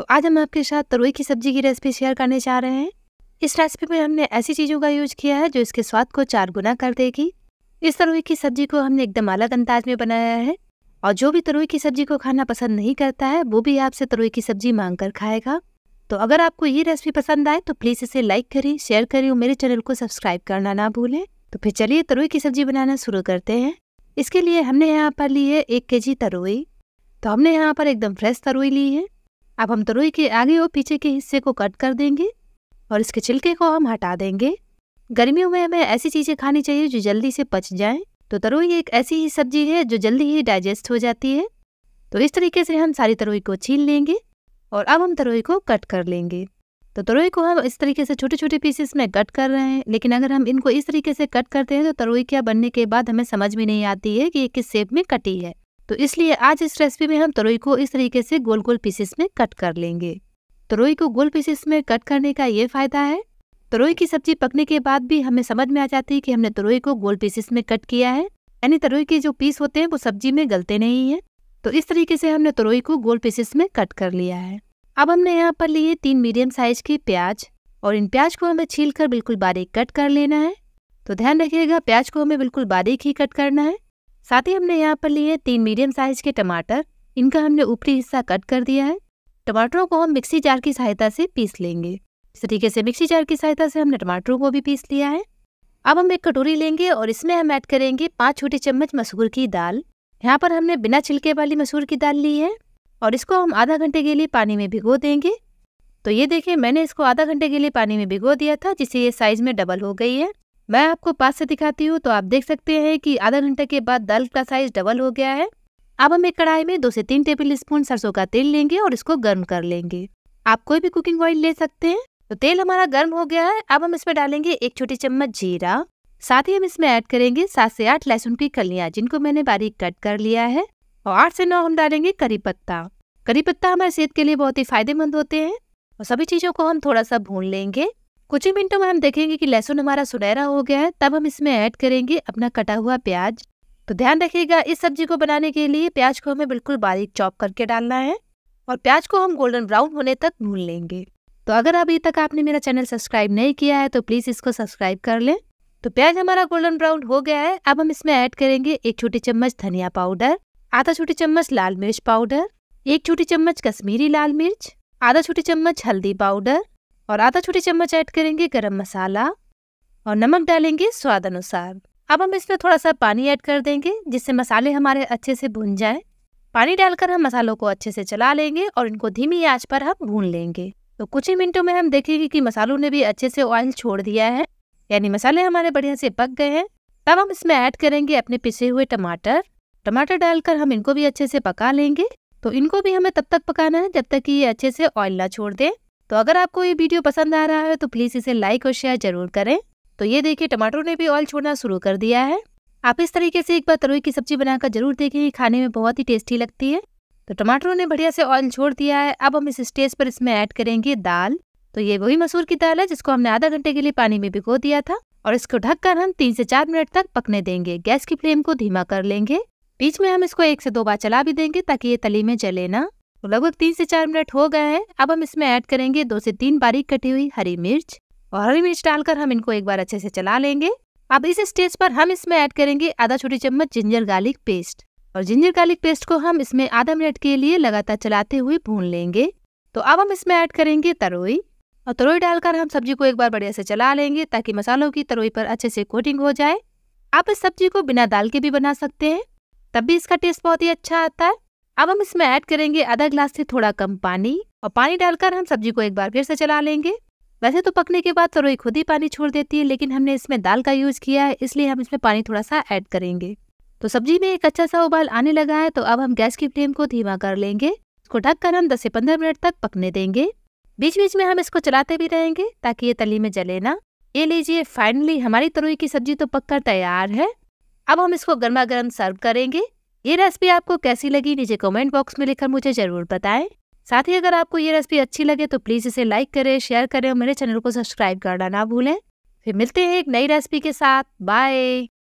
तो आज हम आपके साथ तरोई की सब्जी की रेसिपी शेयर करने जा रहे हैं इस रेसिपी में हमने ऐसी चीज़ों का यूज किया है जो इसके स्वाद को चार गुना कर देगी इस तरोई की सब्जी को हमने एकदम अलग अंदाज में बनाया है और जो भी तरोई की सब्जी को खाना पसंद नहीं करता है वो भी आपसे तरोई की सब्जी मांग कर खाएगा तो अगर आपको ये रेसिपी पसंद आए तो प्लीज़ इसे लाइक करें शेयर करें और मेरे चैनल को सब्सक्राइब करना ना भूलें तो फिर चलिए तरोई की सब्जी बनाना शुरू करते हैं इसके लिए हमने यहाँ पर ली है एक के जी तरोई तो हमने यहाँ पर एकदम फ्रेश तरोई ली है अब हम तरोई के आगे और पीछे के हिस्से को कट कर देंगे और इसके छिलके को हम हटा देंगे गर्मियों में हमें ऐसी चीज़ें खानी चाहिए जो जल्दी से पच जाए तो तरोई एक ऐसी ही सब्जी है जो जल्दी ही डाइजेस्ट हो जाती है तो इस तरीके से हम सारी तरोई को छील लेंगे और अब हम तरोई को कट कर लेंगे तो तरोई को हम इस तरीके से छोटे छोटे पीसेस में कट कर रहे हैं लेकिन अगर हम इनको इस तरीके से कट करते हैं तो तरोई क्या बनने के बाद हमें समझ भी नहीं आती है कि ये किस शेप में कटी है तो इसलिए आज इस रेसिपी में हम तरोई को इस तरीके से गोल गोल पीसेस में कट कर लेंगे तरोई को गोल पीसेस में कट करने का ये फ़ायदा है तरोई की सब्जी पकने के बाद भी हमें समझ में आ जाती है कि हमने तरोई को गोल पीसेस में कट किया है यानी तरोई के जो पीस होते हैं वो सब्जी में गलते नहीं है तो इस तरीके से हमने तरोई को गोल पीसेस में कट कर लिया है अब हमने यहाँ पर लिए तीन मीडियम साइज के प्याज और इन प्याज को हमें छील कर बिल्कुल बारीक कट कर लेना है तो ध्यान रखिएगा प्याज को हमें बिल्कुल बारीक ही कट करना है साथ ही हमने यहाँ पर लिए तीन मीडियम साइज के टमाटर इनका हमने ऊपरी हिस्सा कट कर दिया है टमाटरों को हम मिक्सी जार की सहायता से पीस लेंगे इस तरीके से मिक्सी जार की सहायता से हमने टमाटरों को भी पीस लिया है अब हम एक कटोरी लेंगे और इसमें हम ऐड करेंगे पाँच छोटे चम्मच मसूर की दाल यहाँ पर हमने बिना छिलके वाली मसूर की दाल ली है और इसको हम आधा घंटे के लिए पानी में भिगो देंगे तो ये देखें मैंने इसको आधा घंटे के लिए पानी में भिगो दिया था जिससे ये साइज़ में डबल हो गई है मैं आपको पास से दिखाती हूँ तो आप देख सकते हैं कि आधा घंटे के बाद दाल का साइज डबल हो गया है अब हम एक कढ़ाई में दो से तीन टेबल स्पून सरसों का तेल लेंगे और इसको गर्म कर लेंगे आप कोई भी कुकिंग ऑयल ले सकते हैं तो तेल हमारा गर्म हो गया है अब हम इसमें डालेंगे एक छोटी चम्मच जीरा साथ ही हम इसमें ऐड करेंगे सात से आठ लहसुन की कलियाँ जिनको मैंने बारीक कट कर लिया है और आठ से नौ हम डालेंगे करी पत्ता करी पत्ता हमारे सेहत के लिए बहुत ही फायदेमंद होते हैं और सभी चीज़ों को हम थोड़ा सा भून लेंगे कुछ ही मिनटों में हम देखेंगे कि लहसुन हमारा सुनहरा हो गया है तब हम इसमें ऐड करेंगे अपना कटा हुआ प्याज तो ध्यान रखिएगा इस सब्जी को बनाने के लिए प्याज को हमें बिल्कुल बारीक चॉप करके डालना है और प्याज को हम गोल्डन ब्राउन होने तक भून लेंगे तो अगर अभी तक आपने मेरा चैनल सब्सक्राइब नहीं किया है तो प्लीज़ इसको सब्सक्राइब कर लें तो प्याज हमारा गोल्डन ब्राउन हो गया है अब हम इसमें ऐड करेंगे एक छोटी चम्मच धनिया पाउडर आधा छोटी चम्मच लाल मिर्च पाउडर एक छोटी चम्मच कश्मीरी लाल मिर्च आधा छोटी चम्मच हल्दी पाउडर और आधा छोटी चम्मच ऐड करेंगे गरम मसाला और नमक डालेंगे स्वाद अनुसार अब हम इसमें थोड़ा सा पानी ऐड कर देंगे जिससे मसाले हमारे अच्छे से भुन जाए पानी डालकर हम मसालों को अच्छे से चला लेंगे और इनको धीमी आंच पर हम भून लेंगे तो कुछ ही मिनटों में हम देखेंगे कि मसालों ने भी अच्छे से ऑयल छोड़ दिया है यानी मसाले हमारे बढ़िया से पक गए हैं तब हम इसमें ऐड करेंगे अपने पिसे हुए टमाटर टमाटर डालकर हम इनको भी अच्छे से पका लेंगे तो इनको भी हमें तब तक पकाना है जब तक कि ये अच्छे से ऑयल ना छोड़ दे तो अगर आपको ये वीडियो पसंद आ रहा है तो प्लीज़ इसे लाइक और शेयर जरूर करें तो ये देखिए टमाटरों ने भी ऑयल छोड़ना शुरू कर दिया है आप इस तरीके से एक बार तरोई की सब्जी बनाकर जरूर देखें खाने में बहुत ही टेस्टी लगती है तो टमाटरों ने बढ़िया से ऑयल छोड़ दिया है अब हम इस स्टेज पर इसमें ऐड करेंगे दाल तो ये वही मसूर की दाल है जिसको हमने आधा घंटे के लिए पानी में भिगो दिया था और इसको ढककर हम तीन से चार मिनट तक पकने देंगे गैस की फ्लेम को धीमा कर लेंगे बीच में हम इसको एक से दो बार चला भी देंगे ताकि ये तली में जले ना तो लगभग तीन से चार मिनट हो गए हैं अब हम इसमें ऐड करेंगे दो से तीन बारीक कटी हुई हरी मिर्च और हरी मिर्च डालकर हम इनको एक बार अच्छे से चला लेंगे अब इस स्टेज पर हम इसमें ऐड करेंगे आधा छोटी चम्मच जिंजर गार्लिक पेस्ट और जिंजर गार्लिक पेस्ट को हम इसमें आधा मिनट के लिए लगातार चलाते हुए भून लेंगे तो अब हम इसमें ऐड करेंगे तरोई और तरोई डालकर हम सब्जी को एक बार बढ़िया से चला लेंगे ताकि मसालों की तरोई पर अच्छे से कोटिंग हो जाए आप इस सब्जी को बिना दाल के भी बना सकते हैं तब भी इसका टेस्ट बहुत ही अच्छा आता है अब हम इसमें ऐड करेंगे आधा ग्लास से थोड़ा कम पानी और पानी डालकर हम सब्जी को एक बार फिर से चला लेंगे वैसे तो पकने के बाद तरोई खुद ही पानी छोड़ देती है लेकिन हमने इसमें दाल का यूज किया है इसलिए हम इसमें पानी थोड़ा सा ऐड करेंगे तो सब्जी में एक अच्छा सा उबाल आने लगा है तो अब हम गैस की फ्लेम को धीमा कर लेंगे इसको ढककर हम 10 से 15 मिनट तक पकने देंगे बीच बीच में हम इसको चलाते भी रहेंगे ताकि ये तली में जले ना ये लीजिए फाइनली हमारी तरोई की सब्जी तो पककर तैयार है अब हम इसको गर्मा गर्म सर्व करेंगे ये रेसिपी आपको कैसी लगी नीचे कमेंट बॉक्स में लिखकर मुझे ज़रूर बताएं साथ ही अगर आपको ये रेसिपी अच्छी लगे तो प्लीज़ इसे लाइक करें शेयर करें और मेरे चैनल को सब्सक्राइब करना ना भूलें फिर मिलते हैं एक नई रेसिपी के साथ बाय